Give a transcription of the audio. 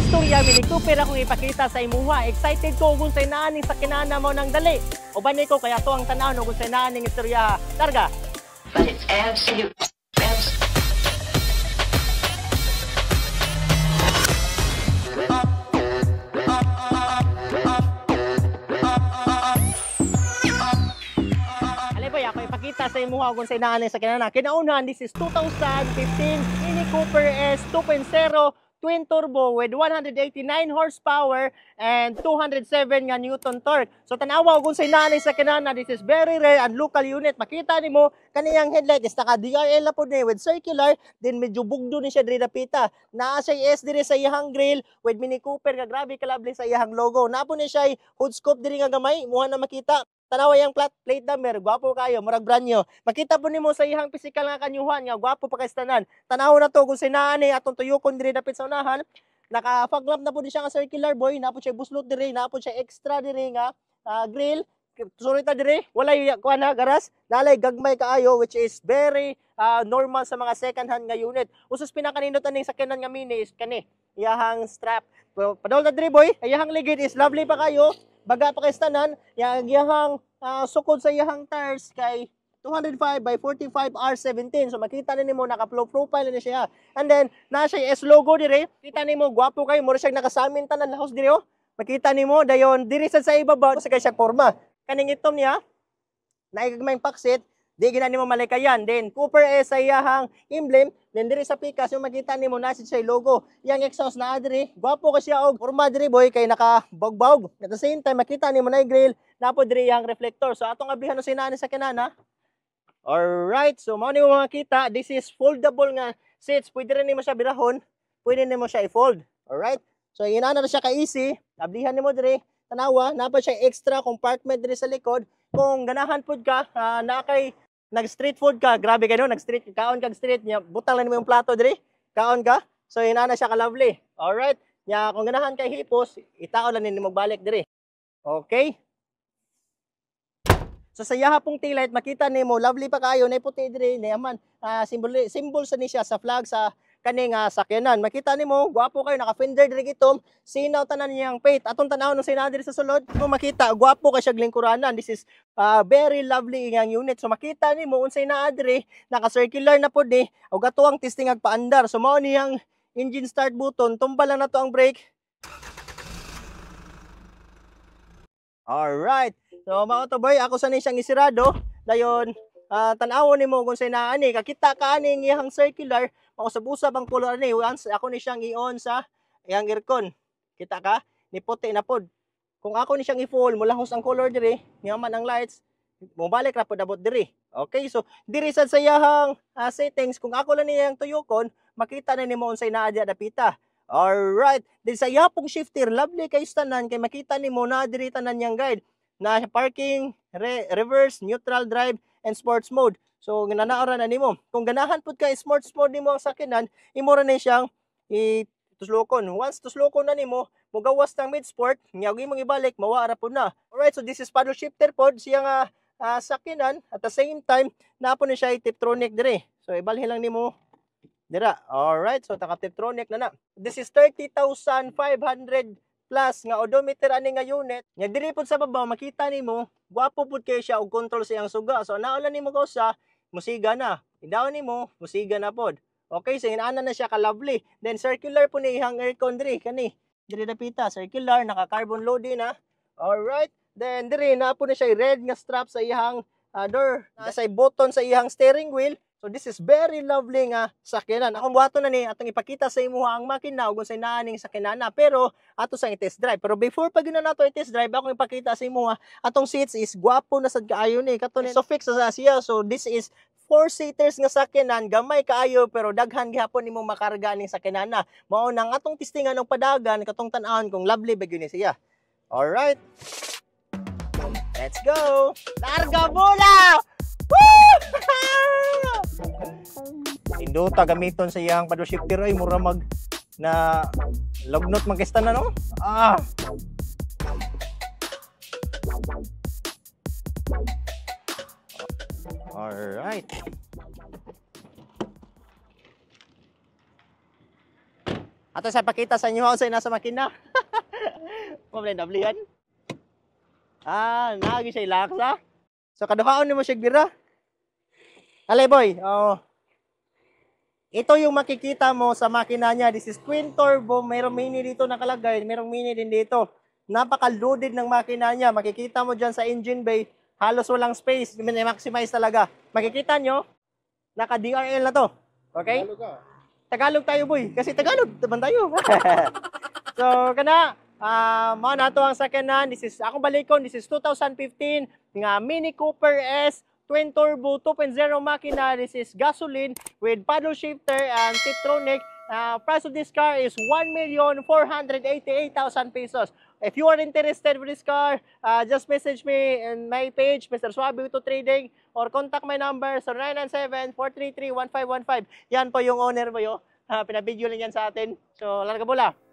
istorya mi ni Cooper akong ipakita sa imuha. Excited ko kung sa inaaning sa kinana mo ng dali. O ba ko kaya to ang tanaw no kung sa inaaning istorya. Targa! But it's absolute. absolute. kita sa imuha kung sa inaanay sa kinana. Kinaunahan, this is 2015 Mini Cooper S 2.0 twin turbo with 189 horsepower and 207 nga newton torque. So tanawa kung sa inani sa kinana, this is very rare and local unit. Makita ni mo, kaniyang headlight is naka DRL na po ni with circular, then medyo bugdo ni siya diri napita. Naa siya yes diri sa iyang grill with Mini Cooper nga grabe kalabli sa iyang logo. Napo ni siya hood scope diri nga gamay, muha na makita tanawa yang flat plate number gwapo kayo murag brand new makita po nimo sa ihang pisikal nga kanyuhan nga gwapo pa kay tanan tanaw na to kung sinaani atong tuyokon diri dapit sa unahan nakafaglamp na po din siya nga circular boy na po siya buslot diri na po siya extra diri nga uh, grill sorry ta dire wala yung kuan ha garas nalay gagmay kaayo which is very uh, normal sa mga second hand nga unit usus taning sa kanan nga mini is kani iyahang strap pero padol ta dire boy iyahang ligid is lovely pa kayo Baga pakistanan, yang yahang uh, sukod sa yahang tires kay 205 by 45 R17. So makita na nimo naka flow profile na siya. And then na siya S logo dire. Kita nimo gwapo kay mo siya nakasamin tanan house dire oh. Makita nimo dayon dire sa sa ibaba sa kay siya forma. Kaning itom niya naigagmayng paksit Di gina nimo malikayan Then, Cooper S ay yahang emblem Then diri sa pikas yung makita nimo na si siya logo. Yang exhaust na adri, gwapo ka siya og forma diri boy kay nakabagbog. At the same time makita nimo na grill napo diri yang reflector. So atong abihan no sinani sa kinana. All right, so mao nimo makita, this is foldable nga seats. Pwede rin nimo siya birahon, pwede nimo siya i-fold. All right? So inana na siya ka easy. Ablihan nimo diri tanawa, napa siya extra compartment diri sa likod. Kung ganahan pud ka, uh, na kay nag-street food ka, grabe ka no, nag-street, kaon kag street, niya, lang mo yung plato diri, kaon ka, so inana siya ka lovely, All right. Ya, kung ganahan kay hipos, itaon lang ninyo magbalik diri, okay? Sa sayaha pong tilayt, makita nimo lovely pa kayo, na puti diri, na yaman, uh, ah, symbol, symbol sa ni siya, sa flag, sa kaning uh, sakyanan. Makita nimo, gwapo kayo naka fender diri gitom, sinaw tanan niyang paint. Atong tanaw nung sinaw diri sa sulod, mo makita gwapo kay siya lingkuranan. This is uh, very lovely ang unit. So makita nimo unsay na diri, naka circular na pod ni, og ug testing agpaandar. So mao ni ang engine start button, tumbal lang na to ang brake. All right. So mga boy, ako ni siyang isirado. Dayon, uh, ah, tanawon nimo kung say naa ani kakita ka ani iyang circular mausab-usab ang color ani once ako ni siyang i-on sa iyang aircon. Kita ka? Ni puti na pod. Kung ako ni siyang i-full mulahos ang color diri, niyaman ang lights, mo balik ra pod abot diri. Okay, so diri sad sa iyang uh, ah, settings kung ako lang niyang tuyokon, makita na nimo unsay na diha dapita. Alright, din sa yapong shifter, lovely kay tanan kay makita nimo na diri tanan yang guide na parking, re reverse, neutral drive, and sports mode. So nanaora na nimo. Kung ganahan pud ka sports mode nimo ang sakinan, imo ra ni siyang ituslokon. Once tuslokon na nimo, mugawas ng mid sport, nga mong ibalik mawara pud na. Alright, so this is paddle shifter pod siya nga uh, sakinan at the same time napo ni siya i tiptronic dire. So ibalhin lang nimo dira. Alright, so taka tiptronic na na. This is 30,500 plus nga odometer ani nga unit nga dili pod sa babaw makita nimo guwapo pod kay siya og control sa iyang suga so naala nimo ko sa musiga na idawon nimo musiga na pod okay so inana na siya ka lovely then circular po ni ihang aircon diri kani diri napita circular naka carbon loading na all right then diri na po ni siya red nga strap sa ihang uh, ah, door sa button sa ihang steering wheel So this is very lovely nga kinan. Akong buhato na ni atong ipakita sa imo ang makina ug sa inaaning sa kinana pero ato sang test drive. Pero before pa gyud nato i-test drive akong ipakita sa imo atong seats is guapo na sad kaayo ni kato so fix sa siya. So this is four seaters nga sakyanan gamay kaayo pero daghan gihapon nimo makarga ning sa kinana. Mao nang atong testingan og padagan katong tan aon kung lovely ba gyud ni siya. All right. Let's go. Larga bola. duta tagamiton sa iyang paddle pero ay mura mag na lagnot magkista na no ah all right Ato sa pakita sa inyo sa nasa makina. Problema dablihan. Ah, nagi siya ilaksa. So kaduhaon nimo siya dira. Alay boy, oh, ito yung makikita mo sa makina niya. This is twin turbo. Mayroong mini dito nakalagay. Mayroong mini din dito. Napaka-loaded ng makina niya. Makikita mo dyan sa engine bay, halos walang space. Minimize talaga. Makikita nyo, naka-DRL na to. Okay? Ah. Tagalog tayo, boy. Kasi Tagalog, naman tayo. so, kana, uh, ah, mao na ang second This is, akong balikon, this is 2015 nga Mini Cooper S twin turbo 2.0 machinery is gasoline with paddle shifter and Tiptronic. Uh, price of this car is 1,488,000 pesos. If you are interested with this car, uh, just message me in my page, Mr. Suabe Uto Trading, or contact my number, sir 997-433-1515. Yan po yung owner mo yun. Uh, ah, pinabidyo lang yan sa atin. So, larga bola.